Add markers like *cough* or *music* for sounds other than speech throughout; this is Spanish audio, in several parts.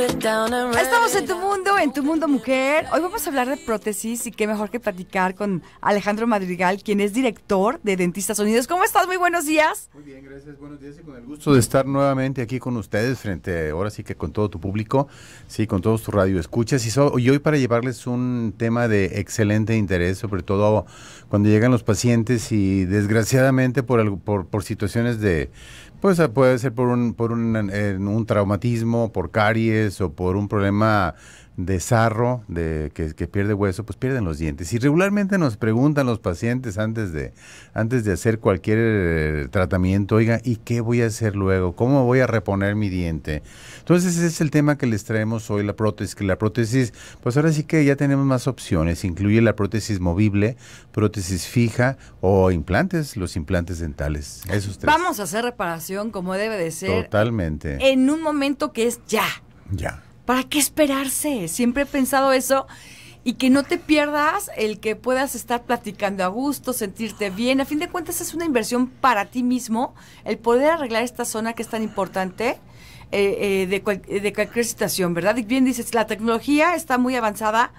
Estamos en tu mundo, en tu mundo mujer. Hoy vamos a hablar de prótesis y qué mejor que platicar con Alejandro Madrigal, quien es director de Dentistas Unidos. ¿Cómo estás? Muy buenos días. Muy bien, gracias. Buenos días y con el gusto de estar nuevamente aquí con ustedes frente, ahora sí que con todo tu público, sí, con todos tus radioescuchas y, hoy para llevarles un tema de excelente interés, sobre todo cuando llegan los pacientes y desgraciadamente por, por situaciones de pues eh, puede ser por un, por un, un traumatismo, por caries o por un problema de sarro, de, que, pierde hueso, pues pierden los dientes. Y regularmente nos preguntan los pacientes antes de, antes de hacer cualquier eh, tratamiento, oiga, ¿y qué voy a hacer luego? ¿Cómo voy a reponer mi diente? Entonces ese es el tema que les traemos hoy, la prótesis, que la prótesis, pues ahora sí que ya tenemos más opciones, incluye la prótesis movible, prótesis fija o implantes, los implantes dentales. Esos Vamos a hacer reparación como debe de ser. Totalmente. En un momento que es ya. Ya. ¿Para qué esperarse? Siempre he pensado eso. Y que no te pierdas el que puedas estar platicando a gusto, sentirte bien. A fin de cuentas es una inversión para ti mismo el poder arreglar esta zona que es tan importante eh, eh, de, de cualquier situación, ¿verdad? Y bien dices, la tecnología está muy avanzada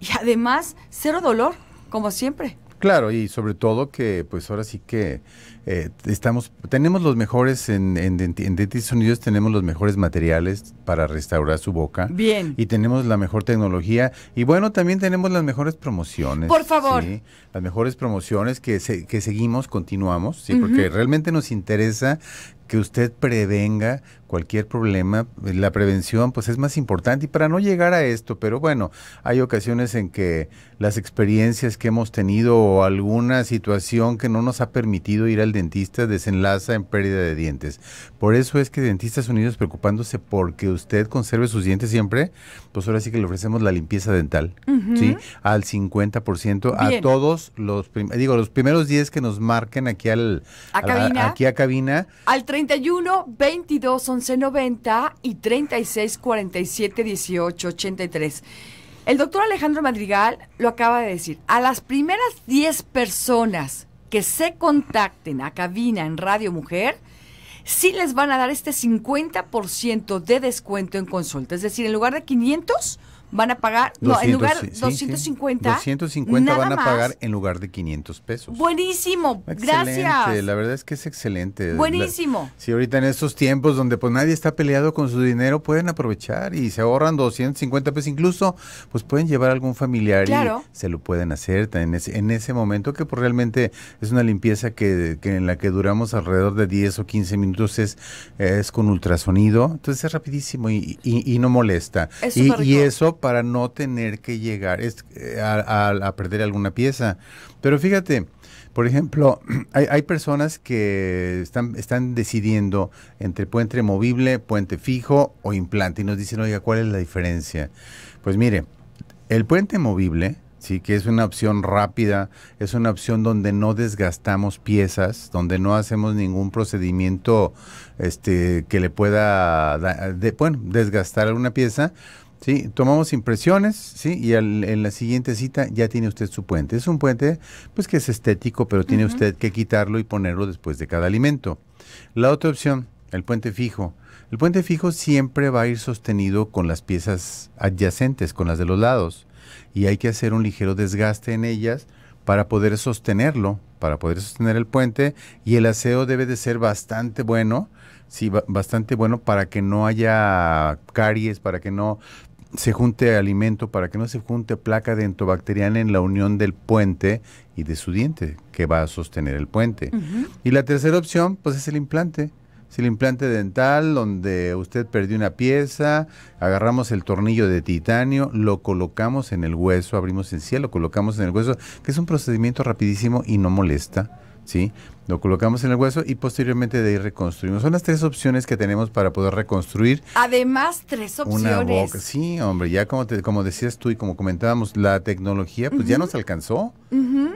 y además cero dolor, como siempre. Claro, y sobre todo que pues ahora sí que eh, estamos, tenemos los mejores, en, en, en Unidos tenemos los mejores materiales para restaurar su boca. Bien. Y tenemos la mejor tecnología. Y bueno, también tenemos las mejores promociones. Por favor. Las mejores promociones que, seguimos, continuamos, porque realmente nos interesa que usted prevenga cualquier problema. La prevención pues es más importante y para no llegar a esto, pero bueno, hay ocasiones en que las experiencias que hemos tenido o alguna situación que no nos ha permitido ir al dentista desenlaza en pérdida de dientes. Por eso es que Dentistas Unidos, preocupándose porque usted conserve sus dientes siempre, pues ahora sí que le ofrecemos la limpieza dental, ¿sí? Al 50% a todos los, digo, los primeros 10 que nos marquen aquí al, a cabina, aquí a cabina. Al 31 22 11 90 y 36 47 18 83. El doctor Alejandro Madrigal lo acaba de decir. A las primeras 10 personas que se contacten a cabina en Radio Mujer, sí les van a dar este 50% de descuento en consulta. Es decir, en lugar de 500, van a pagar, en lugar 250. 250 van a pagar en lugar de 500 pesos. Buenísimo, excelente, gracias. La verdad es que es excelente. Buenísimo. si ahorita en estos tiempos donde pues nadie está peleado con su dinero, pueden aprovechar y se ahorran 250 pesos, incluso pues pueden llevar a algún familiar y se lo pueden hacer en ese, en ese momento que por pues, realmente es una limpieza que, en la que duramos alrededor de 10 o 15 minutos, es, con ultrasonido, entonces es rapidísimo y, no molesta. y eso para no tener que llegar eh, a, perder alguna pieza. Pero fíjate, por ejemplo, *clears throat* hay, personas que están, están, decidiendo entre puente movible, puente fijo o implante y nos dicen, oiga, ¿cuál es la diferencia? Pues mire, el puente movible, sí, que es una opción rápida, es una opción donde no desgastamos piezas, donde no hacemos ningún procedimiento este, que le pueda, bueno, desgastar alguna pieza, Sí, tomamos impresiones, sí, y en la siguiente cita ya tiene usted su puente. Es un puente, pues que es estético, pero tiene usted que quitarlo y ponerlo después de cada alimento. La otra opción, el puente fijo. El puente fijo siempre va a ir sostenido con las piezas adyacentes, con las de los lados, y hay que hacer un ligero desgaste en ellas para poder sostenerlo, para poder sostener el puente, y el aseo debe de ser bastante bueno, sí, bastante bueno para que no haya caries, para que no se junte alimento, para que no se junte placa dentobacteriana en la unión del puente y de su diente, que va a sostener el puente. Y la tercera opción, pues es el implante. Es el implante dental donde usted perdió una pieza, agarramos el tornillo de titanio, lo colocamos en el hueso, abrimos el cielo, lo colocamos en el hueso, que es un procedimiento rapidísimo y no molesta ¿sí? Lo colocamos en el hueso y posteriormente de ahí reconstruimos. Son las tres opciones que tenemos para poder reconstruir. Además, tres opciones. Sí, hombre, ya como, como decías tú y como comentábamos, la tecnología pues ya nos alcanzó.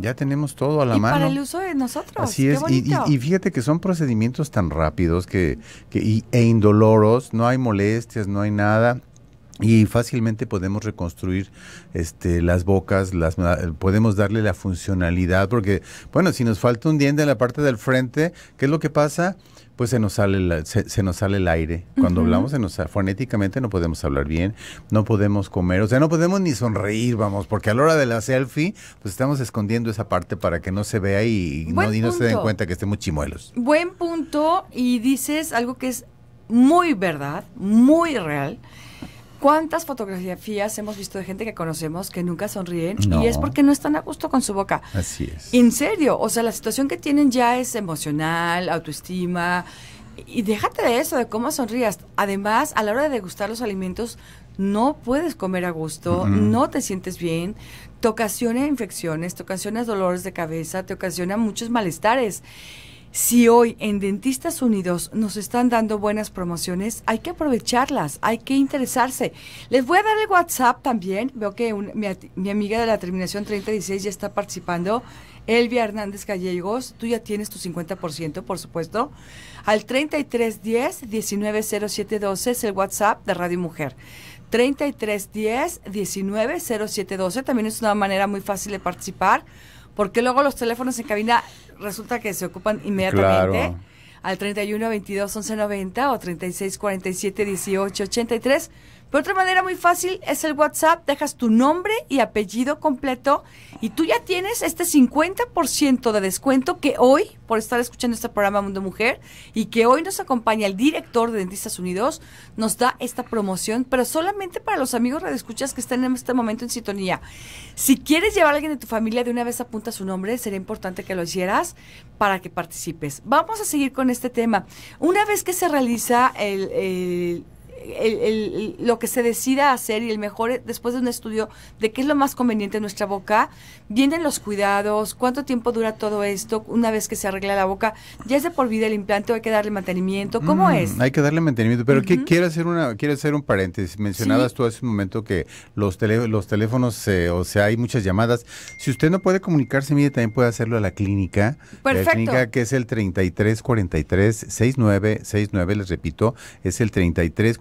Ya tenemos todo a la ¿Y mano. Para el uso de nosotros. Así es. Y, y, y, fíjate que son procedimientos tan rápidos que, e indoloros, no hay molestias, no hay nada y fácilmente podemos reconstruir este, las bocas, las, ah, podemos darle la funcionalidad, porque bueno, si nos falta un diente en la parte del frente, ¿qué es lo que pasa? Pues se nos sale, se, nos sale el aire. Cuando hablamos, se nos, fonéticamente no podemos hablar bien, no podemos comer, o sea, no podemos ni sonreír, vamos, porque a la hora de la selfie, pues estamos escondiendo esa parte para que no se vea y, no, y no, se den cuenta que estemos chimuelos. Buen punto, y dices algo que es muy verdad, muy real. ¿Cuántas fotografías hemos visto de gente que conocemos que nunca sonríen y es porque no están a gusto con su boca? Así es. En serio, o sea, la situación que tienen ya es emocional, autoestima. Y déjate de eso, de cómo sonrías. Además, a la hora de degustar los alimentos, no puedes comer a gusto, no te sientes bien, te ocasiona infecciones, te ocasiona dolores de cabeza, te ocasiona muchos malestares. Si hoy en Dentistas Unidos nos están dando buenas promociones, hay que aprovecharlas, hay que interesarse. Les voy a dar el WhatsApp también. Veo que mi, amiga de la terminación 36 ya está participando. Elvia Hernández Gallegos, tú ya tienes tu 50%, por supuesto. Al 3310-190712 es el WhatsApp de Radio Mujer. 3310-190712 también es una manera muy fácil de participar porque luego los teléfonos en cabina resulta que se ocupan inmediatamente. Al 31 22 11 90 o 36 47 18 83 pero otra manera muy fácil es el WhatsApp, dejas tu nombre y apellido completo y tú ya tienes este 50% de descuento que hoy, por estar escuchando este programa Mundo Mujer y que hoy nos acompaña el director de Dentistas Unidos, nos da esta promoción, pero solamente para los amigos escuchas que están en este momento en sintonía. Si quieres llevar a alguien de tu familia, de una vez apunta su nombre, sería importante que lo hicieras para que participes. Vamos a seguir con este tema. Una vez que se realiza el el, lo que se decida hacer y el mejor, eh, después de un estudio de qué es lo más conveniente en nuestra boca, vienen los cuidados, cuánto tiempo dura todo esto una vez que se arregla la boca, ya es de por vida el implante o hay que darle mantenimiento, ¿cómo mm, es? Hay que darle mantenimiento, pero quiero, hacer una, quiero hacer un paréntesis, mencionabas tú hace un momento que los, los teléfonos, eh, o sea, hay muchas llamadas, si usted no puede comunicarse, mire, también puede hacerlo a la clínica, eh, Perfecto. la clínica que es el 3343 6969, les repito, es el 3343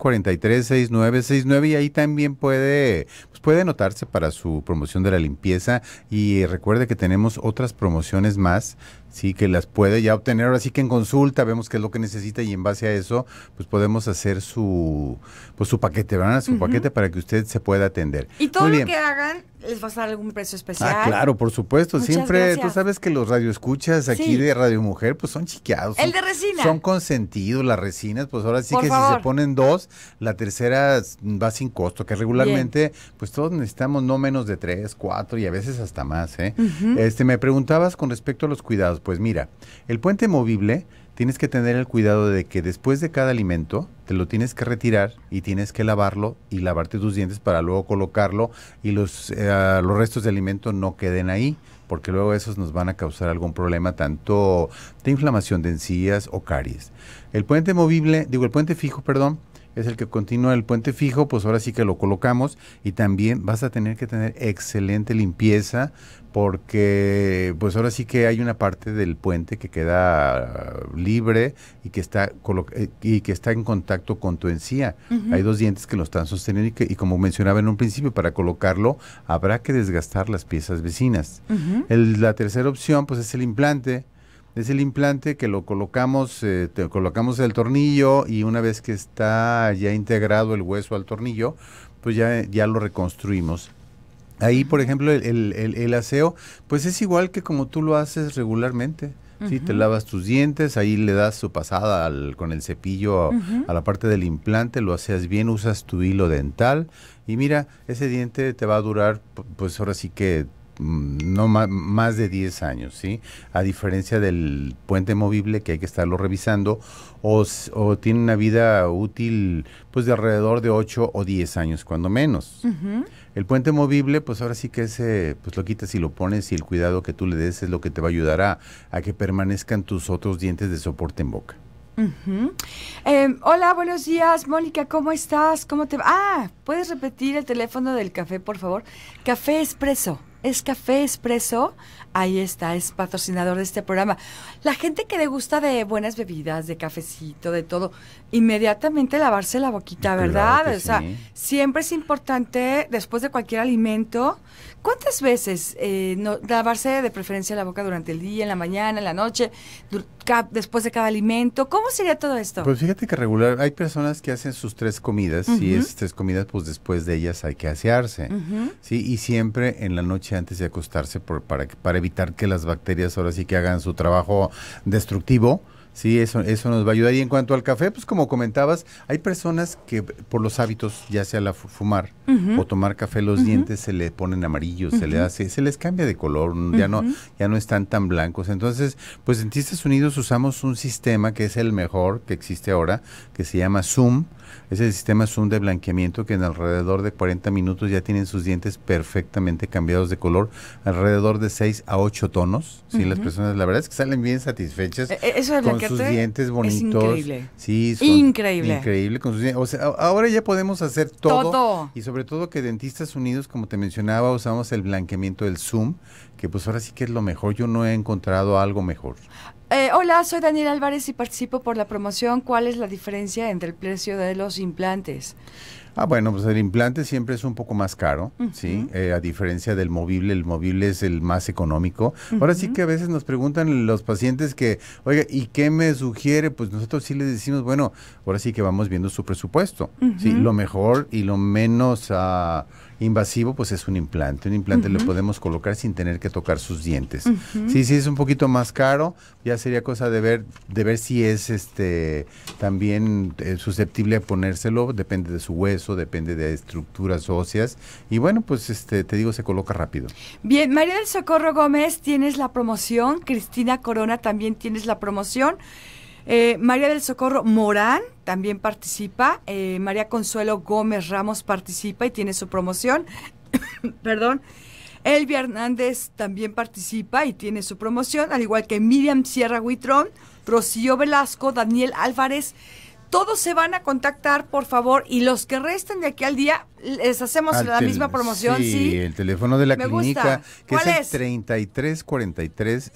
seis nueve y ahí también puede, puede anotarse para su promoción de la limpieza y recuerde que tenemos otras promociones más sí que las puede ya obtener ahora sí que en consulta vemos qué es lo que necesita y en base a eso pues podemos hacer su pues su paquete verdad su paquete para que usted se pueda atender y todo lo que hagan les va a dar algún precio ah, especial ah claro por supuesto siempre tú sabes que los radioescuchas aquí de Radio Mujer pues son chiqueados el de resina son consentidos las resinas pues ahora sí que si se ponen dos la tercera va sin costo que regularmente pues todos necesitamos no menos de tres cuatro y a veces hasta más eh este me preguntabas con respecto a los cuidados pues mira, el puente movible tienes que tener el cuidado de que después de cada alimento te lo tienes que retirar y tienes que lavarlo y lavarte tus dientes para luego colocarlo y los, eh, los restos de alimento no queden ahí porque luego esos nos van a causar algún problema tanto de inflamación de encías o caries. El puente movible, digo el puente fijo, perdón, es el que continúa el puente fijo, pues ahora sí que lo colocamos y también vas a tener que tener excelente limpieza porque pues ahora sí que hay una parte del puente que queda ah, libre y que está eh, y que está en contacto con tu encía. Hay dos dientes que lo están sosteniendo y, como mencionaba en un principio para colocarlo habrá que desgastar las piezas vecinas. la tercera opción pues es el implante es el implante que lo colocamos, eh, colocamos el tornillo y una vez que está ya integrado el hueso al tornillo, pues ya, ya lo reconstruimos. Ahí, por ejemplo, el, aseo, pues es igual que como tú lo haces regularmente. te lavas tus dientes, ahí le das su pasada con el cepillo a, la parte del implante, lo haces bien, usas tu hilo dental y mira, ese diente te va a durar, pues ahora sí que Mm, no más de 10 años, ¿sí? A diferencia del puente movible que hay que estarlo revisando o, tiene una vida útil pues de alrededor de 8 o 10 años cuando menos. El puente movible pues ahora sí que ese pues lo quitas y lo pones y el cuidado que tú le des es lo que te va a ayudar a, que permanezcan tus otros dientes de soporte en boca. Em, hola, buenos días, Mónica, ¿cómo estás? ¿Cómo te va? Ah, ¿puedes repetir el teléfono del café, por favor? Café Expreso es Café Expreso, Ahí está, es patrocinador de este programa. La gente que le gusta de buenas bebidas, de cafecito, de todo, inmediatamente lavarse la boquita, ¿verdad? o sea, siempre es importante, después de cualquier alimento, ¿cuántas veces eh, lavarse de preferencia la boca durante el día, en la mañana, en la noche, después de cada alimento? ¿Cómo sería todo esto? Pues fíjate que regular, hay personas que hacen sus tres comidas y esas tres comidas, pues después de ellas hay que asearse, ¿sí? Y siempre en la noche antes de acostarse para, para evitar que las bacterias ahora sí que hagan su trabajo destructivo. Sí, eso, eso nos va a ayudar. Y en cuanto al café, pues como comentabas, hay personas que por los hábitos, ya sea la fumar o tomar café, los dientes se le ponen amarillos, se le hace, se les cambia de color, ya no, ya no están tan blancos. Entonces, pues en Estados Unidos usamos un sistema que es el mejor que existe ahora, que se llama Zoom ese sistema Zoom de blanqueamiento que en alrededor de 40 minutos ya tienen sus dientes perfectamente cambiados de color, alrededor de 6 a 8 tonos. las personas la verdad es que salen bien satisfechas e-, con sus dientes bonitos. increíble. increíble. Increíble con sus dientes. O sea, ahora ya podemos hacer todo. y sobre todo que dentistas unidos, como te mencionaba, usamos el blanqueamiento del Zoom, que pues ahora sí que es lo mejor. Yo no he encontrado algo mejor. Eh, hola, soy Daniel Álvarez y participo por la promoción ¿Cuál es la diferencia entre el precio de los implantes? Ah, bueno, pues el implante siempre es un poco más caro, ¿sí? Eh, a diferencia del movible, el movible es el más económico. Ahora sí que a veces nos preguntan los pacientes que, oiga, ¿y qué me sugiere? Pues nosotros sí les decimos, bueno, ahora sí que vamos viendo su presupuesto, ¿sí? Lo mejor y lo menos ah, invasivo, pues es un implante. Un implante lo podemos colocar sin tener que tocar sus dientes. Sí, sí, es un poquito más caro, ya sería cosa de ver, de ver si es este también eh, susceptible a ponérselo, depende de su hueso depende de estructuras óseas. Y bueno, pues este, te digo, se coloca rápido. Bien, María del Socorro Gómez, tienes la promoción. Cristina Corona, también tienes la promoción. Eh, María del Socorro Morán también participa. Eh, María Consuelo Gómez Ramos participa y tiene su promoción. *coughs* Perdón. Elvia Hernández también participa y tiene su promoción, al igual que Miriam Sierra Huitrón, Rocío Velasco, Daniel Álvarez, todos se van a contactar, por favor, y los que resten de aquí al día, les hacemos la misma promoción. Sí, el teléfono de la clínica, que es, es? 33 43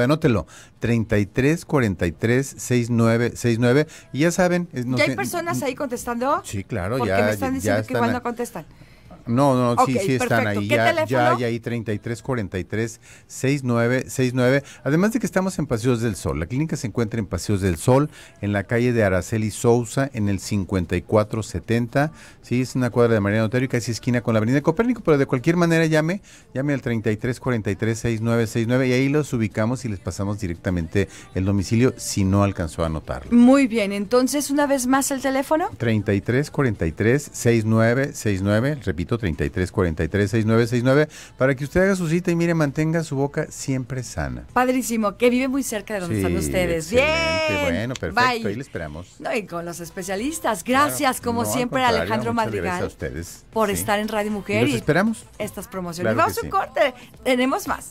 Anótelo, 33 43 Y ya saben. Nos, ¿Ya hay personas mm, ahí contestando? Sí, claro, porque ya. me están diciendo que igual no contestan. No, no, sí, sí están ahí. ¿Qué ya, teléfono? ya hay ahí 3343-6969. Además de que estamos en Paseos del Sol. La clínica se encuentra en Paseos del Sol, en la calle de Araceli Sousa, en el 5470. Sí, es una cuadra de María Notérica, y casi esquina con la avenida Copérnico, pero de cualquier manera llame, llame al 3343-6969 y ahí los ubicamos y les pasamos directamente el domicilio si no alcanzó a anotarlo. Muy bien, entonces una vez más el teléfono. 33 43 repito seis 43 seis para que usted haga su cita y mire, mantenga su boca siempre sana. Padrísimo, que vive muy cerca de donde están ustedes. Bien. Bueno, perfecto, ahí le esperamos. y con los especialistas. Gracias, como siempre, Alejandro Madrigal. a ustedes. Por estar en Radio Mujer. Y esperamos. Estas promociones. Vamos a corte. Tenemos más.